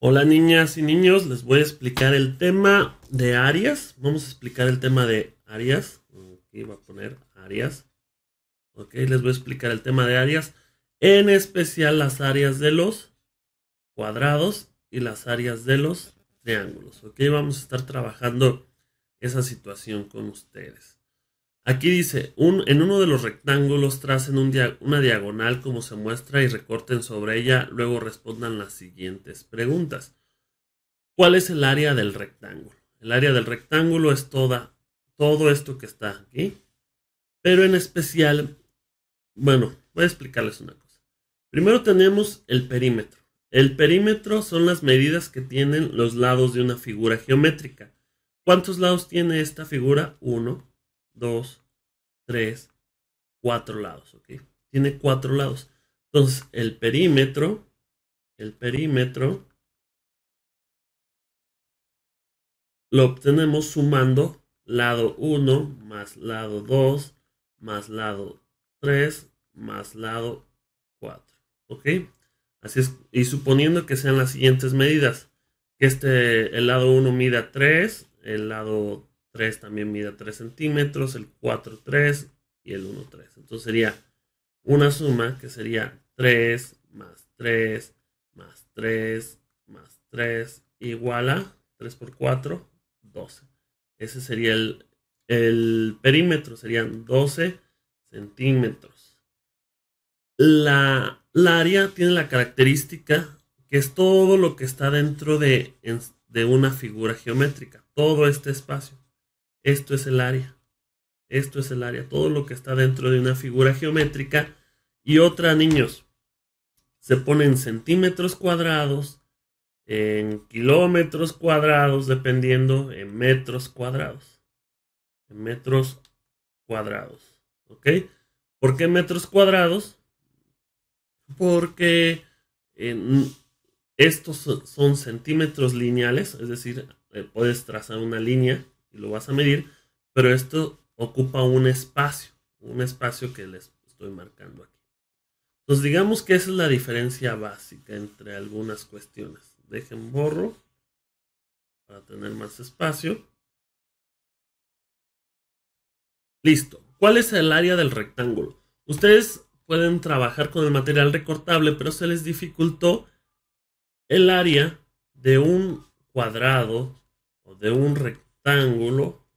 Hola niñas y niños, les voy a explicar el tema de áreas. Vamos a explicar el tema de áreas. Aquí va a poner áreas. Ok, les voy a explicar el tema de áreas. En especial las áreas de los cuadrados y las áreas de los triángulos. Ok, vamos a estar trabajando esa situación con ustedes. Aquí dice, en uno de los rectángulos tracen una diagonal como se muestra y recorten sobre ella, luego respondan las siguientes preguntas. ¿Cuál es el área del rectángulo? El área del rectángulo es toda, todo esto que está aquí, pero en especial, bueno, voy a explicarles una cosa. Primero tenemos el perímetro. El perímetro son las medidas que tienen los lados de una figura geométrica. ¿Cuántos lados tiene esta figura? Uno. 2, 3, 4 lados, ¿ok? Tiene 4 lados. Entonces, el perímetro, el perímetro lo obtenemos sumando lado 1 más lado 2 más lado 3 más lado 4. ¿Ok? Así es. Y suponiendo que sean las siguientes medidas. Que este, el lado 1 mida 3, el lado 3 también mide 3 centímetros, el 4, 3 y el 1, 3. Entonces sería una suma que sería 3 más 3 más 3 más 3 igual a 3 por 4, 12. Ese sería el, perímetro, serían 12 centímetros. La, la, área tiene la característica que es todo lo que está dentro de, de una figura geométrica, todo este espacio. Esto es el área. Esto es el área. Todo lo que está dentro de una figura geométrica. Y otra, niños, se ponen centímetros cuadrados, en kilómetros cuadrados, dependiendo en metros cuadrados. En metros cuadrados. ¿Ok? ¿Por qué metros cuadrados? Porque estos son centímetros lineales, es decir, eh, puedes trazar una línea lo vas a medir, pero esto ocupa un espacio, un espacio que les estoy marcando aquí. Entonces digamos que esa es la diferencia básica entre algunas cuestiones. Dejen borro para tener más espacio. Listo. ¿Cuál es el área del rectángulo? Ustedes pueden trabajar con el material recortable, pero se les dificultó el área de un cuadrado o de un rectángulo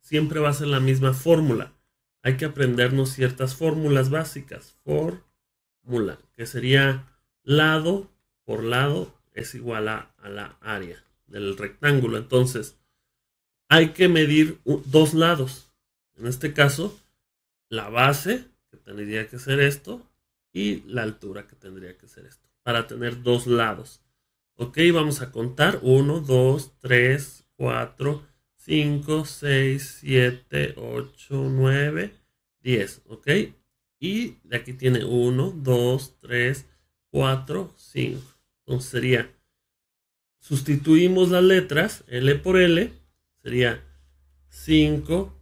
siempre va a ser la misma fórmula. Hay que aprendernos ciertas fórmulas básicas. Fórmula, que sería lado por lado es igual a, a la área del rectángulo. Entonces, hay que medir dos lados. En este caso, la base, que tendría que ser esto, y la altura, que tendría que ser esto, para tener dos lados. Ok, vamos a contar. 1, 2, 3, 4, 5, 6, 7, 8, 9, 10, ¿ok? Y de aquí tiene 1, 2, 3, 4, 5. Entonces sería, sustituimos las letras L por L, sería 5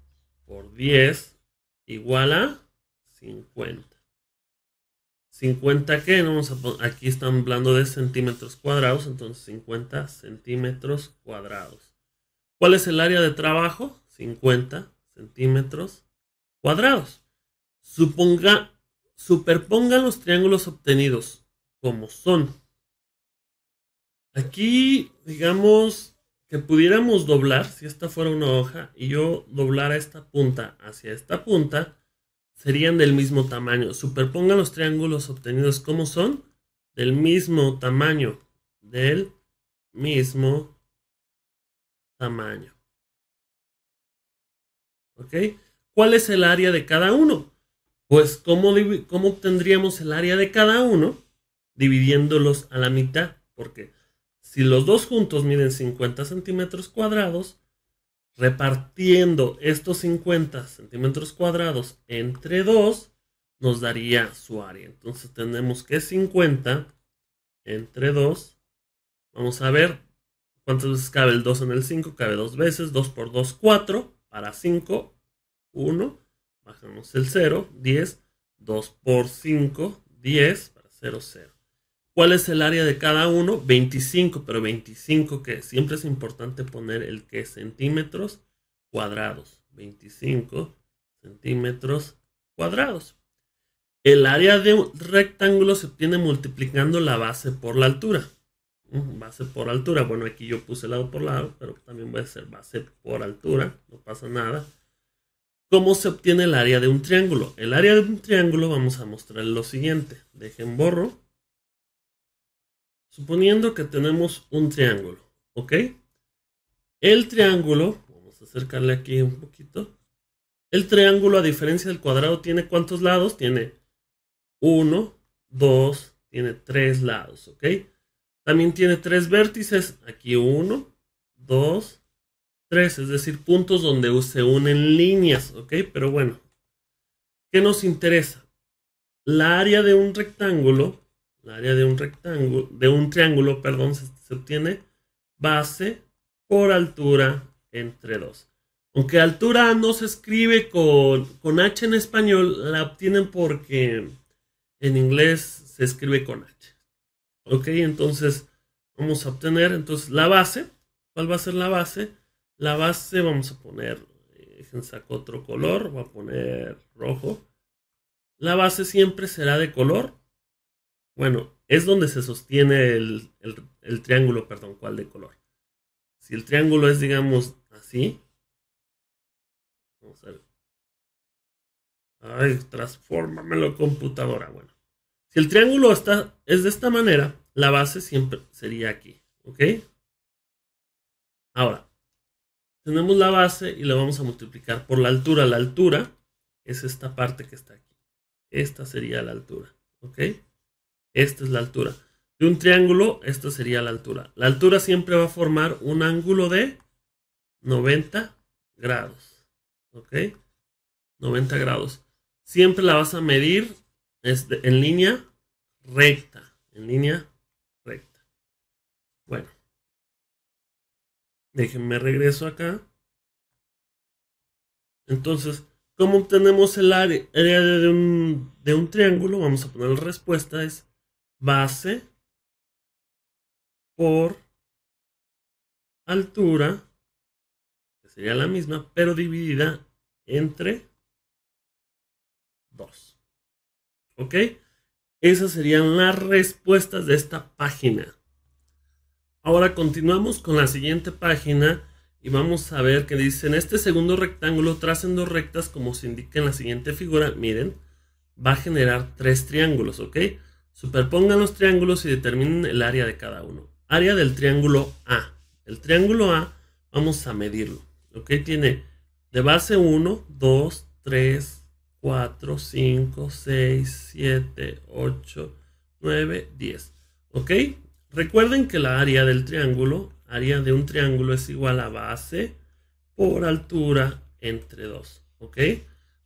por 10 igual a 50. 50 que no vamos a aquí están hablando de centímetros cuadrados, entonces 50 centímetros cuadrados. ¿Cuál es el área de trabajo? 50 centímetros cuadrados. Suponga, superpongan los triángulos obtenidos como son. Aquí, digamos que pudiéramos doblar, si esta fuera una hoja, y yo doblara esta punta hacia esta punta, serían del mismo tamaño. Superponga los triángulos obtenidos como son, del mismo tamaño, del mismo tamaño. ¿Cuál es el área de cada uno? Pues, ¿cómo, ¿cómo, obtendríamos el área de cada uno? Dividiéndolos a la mitad. Porque si los dos juntos miden 50 centímetros cuadrados, repartiendo estos 50 centímetros cuadrados entre dos, nos daría su área. Entonces tenemos que 50 entre 2. Vamos a ver, ¿Cuántas veces cabe el 2 en el 5? Cabe dos veces. 2 por 2, 4. Para 5, 1. Bajamos el 0, 10. 2 por 5, 10. Para 0, 0. ¿Cuál es el área de cada uno? 25, pero 25 que siempre es importante poner el que centímetros cuadrados. 25 centímetros cuadrados. El área de un rectángulo se obtiene multiplicando la base por la altura base por altura. Bueno, aquí yo puse lado por lado, pero también voy a hacer base por altura, no pasa nada. ¿Cómo se obtiene el área de un triángulo? El área de un triángulo vamos a mostrar lo siguiente. Dejen borro. Suponiendo que tenemos un triángulo, ¿ok? El triángulo, vamos a acercarle aquí un poquito. El triángulo, a diferencia del cuadrado, tiene cuántos lados? Tiene uno, dos, tiene tres lados, ¿ok? También tiene tres vértices, aquí uno, dos, tres, es decir, puntos donde se unen líneas, ¿ok? Pero bueno, ¿qué nos interesa? La área de un rectángulo, la área de un rectángulo, de un triángulo, perdón, se, obtiene base por altura entre dos. Aunque altura no se escribe con H en español, la obtienen porque en inglés se escribe con H. Ok, entonces vamos a obtener entonces la base. ¿Cuál va a ser la base? La base vamos a poner, saco otro color, voy a poner rojo. La base siempre será de color. Bueno, es donde se sostiene el, triángulo, perdón, ¿cuál de color? Si el triángulo es, digamos, así. Vamos a ver. Ay, transfórmamelo computadora. Bueno. Si el triángulo está, es de esta manera, la base siempre sería aquí. ¿Ok? Ahora, tenemos la base y la vamos a multiplicar por la altura. La altura es esta parte que está aquí. Esta sería la altura. ¿Ok? Esta es la altura. De un triángulo, esta sería la altura. La altura siempre va a formar un ángulo de 90 grados. ¿Ok? 90 grados. Siempre la vas a medir es en línea recta. En línea recta. Bueno. Déjenme regreso acá. Entonces, ¿cómo obtenemos el área, de, un, de un triángulo? Vamos a poner la respuesta es base por altura, que sería la misma, pero dividida entre 2. ¿Ok? Esas serían las respuestas de esta página. Ahora continuamos con la siguiente página y vamos a ver que dice en este segundo rectángulo tracen dos rectas como se indica en la siguiente figura. Miren, va a generar tres triángulos, ¿ok? Superpongan los triángulos y determinen el área de cada uno. Área del triángulo A. El triángulo A vamos a medirlo, ¿ok? Tiene de base 1, 2, 3, 4, 5, 6, 7, 8, 9, 10. ¿Ok? Recuerden que la área del triángulo, área de un triángulo es igual a base por altura entre 2. ¿Ok?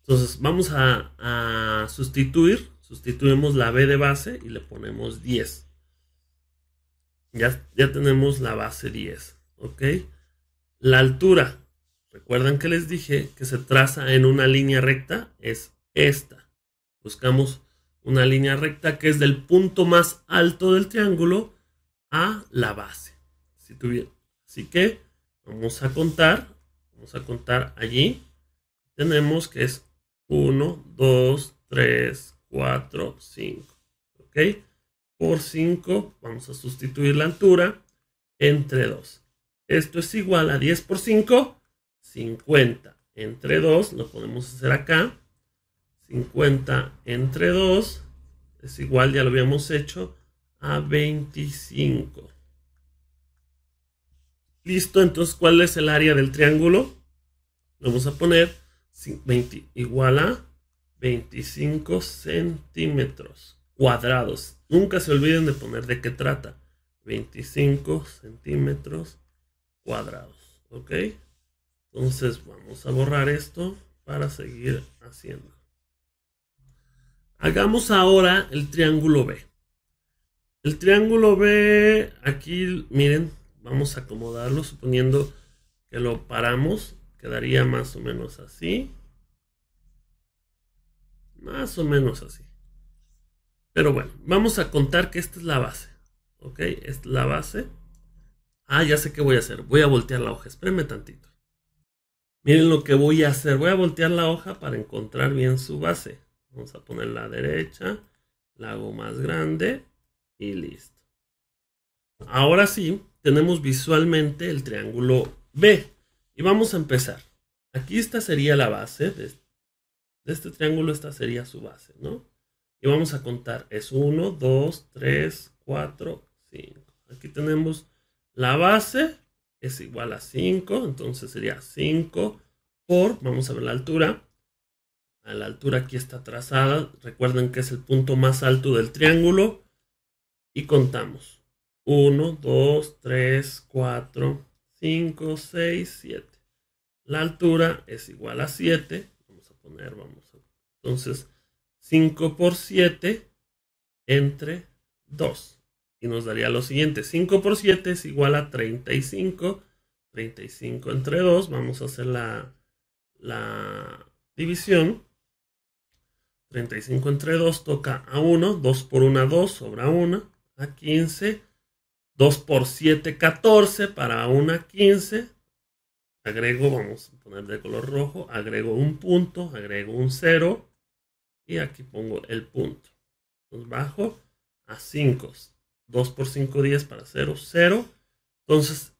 Entonces vamos a, sustituir, sustituimos la B de base y le ponemos 10. Ya, ya tenemos la base 10. ¿Ok? La altura, Recuerdan que les dije que se traza en una línea recta, es esta. Buscamos una línea recta que es del punto más alto del triángulo a la base. Si Así que vamos a contar, vamos a contar allí. Tenemos que es 1, 2, 3, 4, 5. ¿Ok? Por 5 vamos a sustituir la altura entre 2. Esto es igual a 10 por 5, 50 entre 2, lo podemos hacer acá. 50 entre 2 es igual, ya lo habíamos hecho, a 25. Listo, entonces, ¿cuál es el área del triángulo? Lo vamos a poner igual a 25 centímetros cuadrados. Nunca se olviden de poner de qué trata. 25 centímetros cuadrados. ¿Ok? Entonces vamos a borrar esto para seguir haciendo. Hagamos ahora el triángulo B. El triángulo B, aquí miren, vamos a acomodarlo suponiendo que lo paramos. Quedaría más o menos así. Más o menos así. Pero bueno, vamos a contar que esta es la base. ¿Ok? es la base. Ah, ya sé qué voy a hacer. Voy a voltear la hoja. Espérenme tantito. Miren lo que voy a hacer. Voy a voltear la hoja para encontrar bien su base. Vamos a poner la derecha, la hago más grande y listo. Ahora sí, tenemos visualmente el triángulo B. Y vamos a empezar. Aquí esta sería la base de este, de este triángulo, esta sería su base, ¿no? Y vamos a contar. Es 1, 2, 3, 4, 5. Aquí tenemos la base es igual a 5, entonces sería 5 por, vamos a ver la altura, a la altura aquí está trazada, recuerden que es el punto más alto del triángulo y contamos 1, 2, 3, 4, 5, 6, 7. La altura es igual a 7, vamos a poner, vamos a, entonces 5 por 7 entre 2 y nos daría lo siguiente. 5 por 7 es igual a 35. 35 entre 2. Vamos a hacer la, división. 35 entre 2 toca a 1. 2 por 1, 2. Sobra 1. A 15. 2 por 7, 14. Para 1, 15. Agrego, vamos a poner de color rojo. Agrego un punto. Agrego un 0. Y aquí pongo el punto. nos bajo a 5. 2 por 5, 10 para 0, 0. Entonces,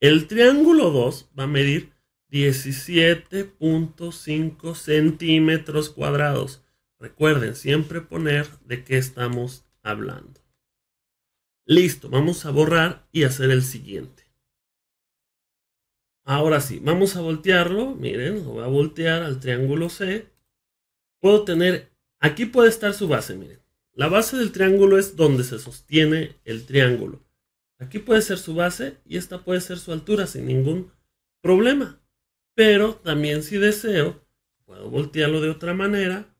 el triángulo 2 va a medir 17.5 centímetros cuadrados. Recuerden siempre poner de qué estamos hablando. Listo, vamos a borrar y hacer el siguiente. Ahora sí, vamos a voltearlo. Miren, lo voy a voltear al triángulo C. Puedo tener, aquí puede estar su base, miren. La base del triángulo es donde se sostiene el triángulo. Aquí puede ser su base y esta puede ser su altura sin ningún problema. Pero también si deseo, puedo voltearlo de otra manera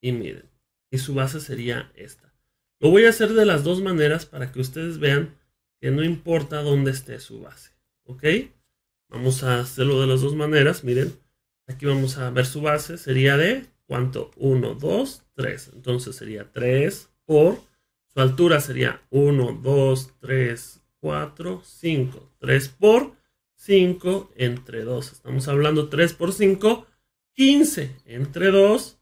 y miren, y su base sería esta. Lo voy a hacer de las dos maneras para que ustedes vean que no importa dónde esté su base. ¿Ok? Vamos a hacerlo de las dos maneras. Miren, aquí vamos a ver su base. Sería de ¿Cuánto? 1, 2, 3. Entonces sería 3 por... Su altura sería 1, 2, 3, 4, 5. 3 por 5 entre 2. Estamos hablando 3 por 5, 15 entre 2.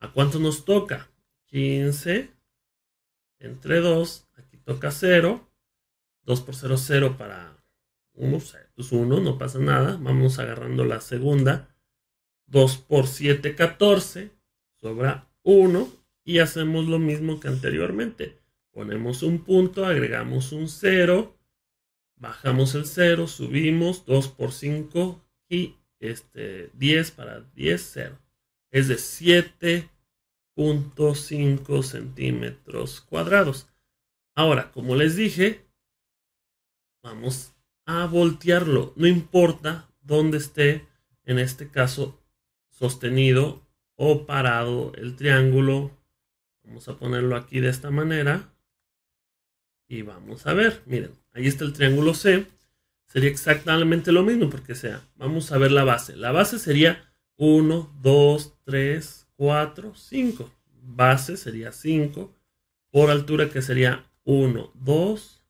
¿A cuánto nos toca? 15 entre 2. Aquí toca 0. 2 por 0, 0 para 1. es 1, no pasa nada. Vamos agarrando la segunda. 2 por 7, 14, sobra 1 y hacemos lo mismo que anteriormente. Ponemos un punto, agregamos un 0, bajamos el 0, subimos 2 por 5 y este 10 para 10, 0. Es de 7.5 centímetros cuadrados. Ahora, como les dije, vamos a voltearlo. No importa dónde esté, en este caso, sostenido o parado el triángulo. Vamos a ponerlo aquí de esta manera. Y vamos a ver, miren, ahí está el triángulo C. Sería exactamente lo mismo porque sea, vamos a ver la base. La base sería 1, 2, 3, 4, 5. Base sería 5 por altura que sería 1, 2,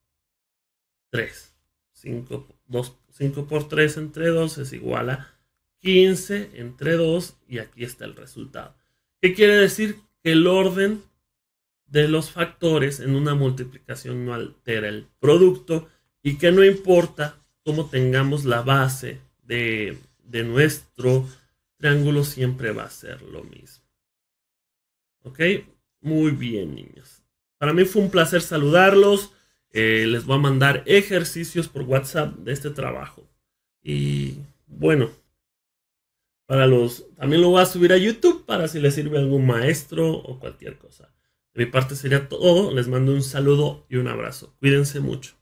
3. 5, por 3 entre 2 es igual a 15 entre 2 y aquí está el resultado. ¿Qué quiere decir? Que el orden de los factores en una multiplicación no altera el producto y que no importa cómo tengamos la base de, nuestro triángulo, siempre va a ser lo mismo. ¿Ok? Muy bien, niños. Para mí fue un placer saludarlos. Eh, les voy a mandar ejercicios por WhatsApp de este trabajo. Y bueno, para los, también lo voy a subir a YouTube para si les sirve algún maestro o cualquier cosa. De mi parte sería todo. Les mando un saludo y un abrazo. Cuídense mucho.